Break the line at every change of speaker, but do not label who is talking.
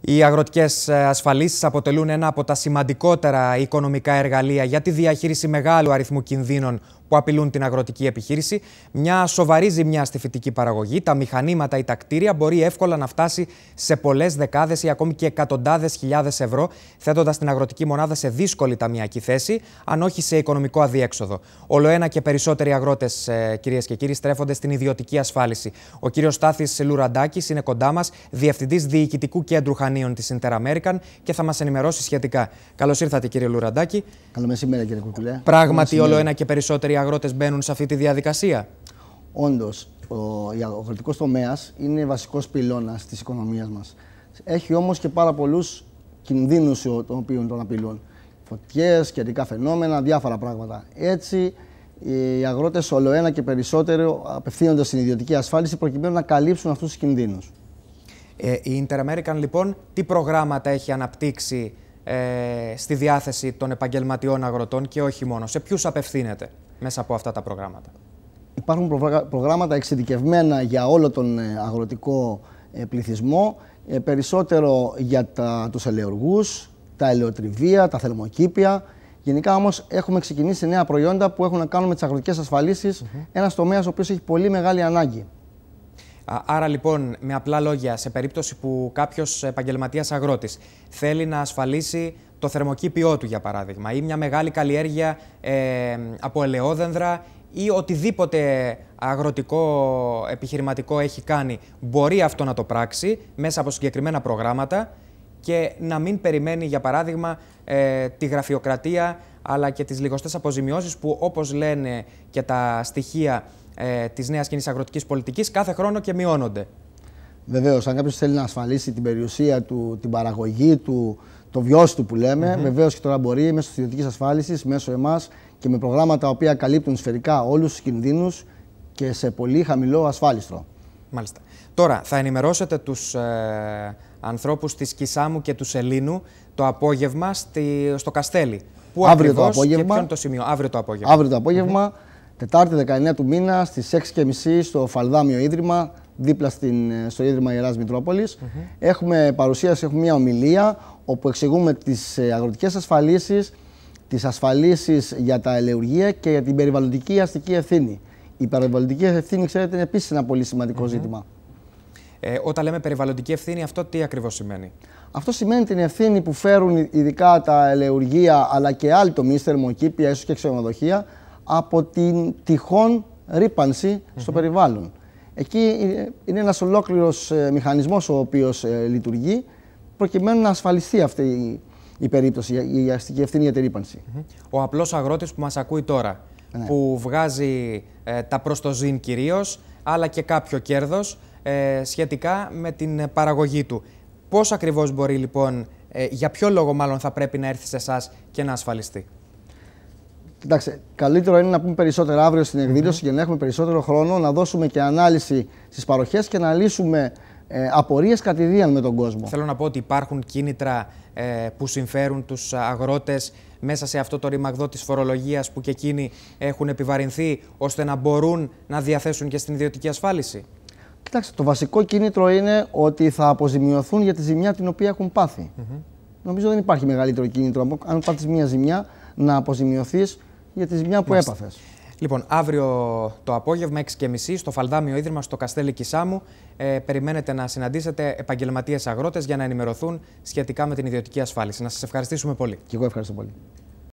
Οι αγροτικές ε, ασφαλίσεις αποτελούν ένα από τα σημαντικότερα οικονομικά εργαλεία για τη διαχείριση μεγάλου αριθμού κινδύνων που απειλούν την αγροτική επιχείρηση. Μια σοβαρή ζημιά στη φυτική παραγωγή, τα μηχανήματα ή τα κτίρια μπορεί εύκολα να φτάσει σε πολλές δεκάδες ή ακόμη και εκατοντάδες χιλιάδες ευρώ, θέτοντας την αγροτική μονάδα σε δύσκολη ταμιακή θέση, αν όχι σε οικονομικό αδιέξοδο. Όλο ένα και περισσότεροι αγρότες, κυρίες και κύριοι, στρέφονται στην ιδιωτική ασφάλιση. Ο κύριος Στάθης Λουραντάκης είναι κοντά μας, διευθυντής Διοικητικού Κέντρου Χανίων της Interamerican και θα μας ενημερώσει σχετικά. Καλώς ήρθατε, κύριε Λουραντάκη.
Καλό μεσημέρι, κύριε Κουκουλέ. Πράγματι, όλο ένα
και περισσότεροι αγρότες μπαίνουν σε αυτή τη διαδικασία.
Όντως, ο αγροτικός τομέας είναι βασικός πυλώνας της οικονομίας μας. Έχει όμως και πάρα πολλούς κινδύνους των οποίων τον απειλούν. Φωτιές, καιρικά φαινόμενα, διάφορα πράγματα. Έτσι, οι αγρότε ολοένα και περισσότερο απευθύνονται στην ιδιωτική ασφάλιση προκειμένου να καλύψουν αυτούς τους κινδύνους.
Ε, η american λοιπόν τι προγράμματα έχει αναπτύξει ε, στη διάθεση των επαγγελματιών αγροτών και όχι μόνο, σε ποιους απευθύνεται μέσα από αυτά τα προγράμματα. Υπάρχουν
προγράμματα εξειδικευμένα για όλο τον ε, αγροτικό ε, πληθυσμό, ε, περισσότερο για τα, τους ελαιοργούς, τα ελαιοτριβεία, τα θερμοκήπια. Γενικά όμως έχουμε ξεκινήσει νέα προϊόντα που έχουν να κάνουν με τις αγροτικές ασφαλίσεις, mm ένας τομέας ο οποίος έχει πολύ μεγάλη ανάγκη.
Άρα λοιπόν, με απλά λόγια, σε περίπτωση που κάποιος επαγγελματίας αγρότης θέλει να ασφαλίσει το θερμοκήπιό του, για παράδειγμα, ή μια μεγάλη καλλιέργεια ε, από ελαιόδενδρα ή οτιδήποτε αγροτικό επιχειρηματικό έχει κάνει, μπορεί αυτό να το πράξει μέσα από συγκεκριμένα προγράμματα και να μην περιμένει, για παράδειγμα, ε, τη γραφειοκρατία αλλά και τις λιγοστές αποζημιώσεις που, όπως λένε και τα στοιχεία ε, της νέας κοινής αγροτικής πολιτικής, κάθε χρόνο και μειώνονται.
Βεβαίως, αν κάποιος θέλει να ασφαλίσει την περιουσία του, την παραγωγή του, το βιώσει του που λέμε. Mm-hmm. Βεβαίω και τώρα μπορεί μέσω της ιδιωτικής ασφάλισης, μέσω εμάς και με προγράμματα τα οποία καλύπτουν σφαιρικά όλους τους κινδύνους και σε πολύ χαμηλό ασφάλιστρο.
Μάλιστα. Τώρα, θα ενημερώσετε τους ε, ανθρώπους της Κισάμου και τους Σελήνου το απόγευμα στη, στο Καστέλι. Πού αύριο το απόγευμα. Και ποιο είναι το σημείο, αύριο το απόγευμα.
Αύριο το απογευμα mm-hmm. σημειο αυριο το απογευμα αυριο το απογευμα mm τεταρτη 19 του μήνα στις 6.30 στο Φαλδάμιο Ίδρυμα δίπλα στην, ε, στο Ίδρυμα Ιεράς Μητρόπολης. Έχουμε παρουσίαση, έχουμε μια ομιλία όπου εξηγούμε τις ε, αγροτικές ασφαλίσεις, τις ασφαλίσεις για τα ελεουργία και για την περιβαλλοντική αστική ευθύνη. Η περιβαλλοντική ευθύνη, ξέρετε, είναι επίσης ένα πολύ σημαντικό ζήτημα.
Ε, όταν λέμε περιβαλλοντική ευθύνη, αυτό τι ακριβώς σημαίνει.
Αυτό σημαίνει την ευθύνη που φέρουν ειδικά τα ελεουργία, αλλά και άλλοι τομείς, θερμοκήπια, ίσως και ξενοδοχεία, από την τυχόν ρήπανση στο περιβάλλον. Εκεί είναι ένας ολόκληρος ε, μηχανισμός ο οποίος ε, λειτουργεί προκειμένου να ασφαλιστεί αυτή η, περίπτωση, η αστική ευθύνη για
Ο απλός αγρότης που μας ακούει τώρα, ναι. που βγάζει ε, τα προς το ζήν κυρίως, αλλά και κάποιο κέρδος σχετικά με την παραγωγή του. Πώς ακριβώς μπορεί λοιπόν, για ποιο λόγο μάλλον θα πρέπει να έρθει σε εσάς και να ασφαλιστεί.
Κοιτάξτε, καλύτερο είναι να πούμε περισσότερα αύριο στην εκδήλωση mm για να έχουμε περισσότερο χρόνο, να δώσουμε και ανάλυση στις παροχές και να λύσουμε ε, απορίες κατηδίαν με τον κόσμο.
Θέλω να πω ότι υπάρχουν κίνητρα ε, που συμφέρουν τους αγρότες μέσα σε αυτό το ρημαγδό της φορολογίας που και εκείνοι έχουν επιβαρυνθεί, ώστε να μπορούν να διαθέσουν και στην ιδιωτική ασφάλιση.
Κοιτάξτε, το βασικό κίνητρο είναι ότι θα αποζημιωθούν για τη ζημιά την οποία έχουν πάθει. Mm -hmm. Νομίζω δεν υπάρχει μεγαλύτερο κίνητρο. Αν πάθεις μια ζημιά, να αποζημιωθείς για τη ζημιά που έπαθες.
Λοιπόν, αύριο το απόγευμα, 6.30 στο Φαλδάμιο Ίδρυμα, στο Καστέλι Κισάμου, ε, περιμένετε να συναντήσετε επαγγελματίες αγρότες για να ενημερωθούν σχετικά με την ιδιωτική ασφάλιση. Να σας ευχαριστήσουμε πολύ. Και εγώ ευχαριστώ πολύ.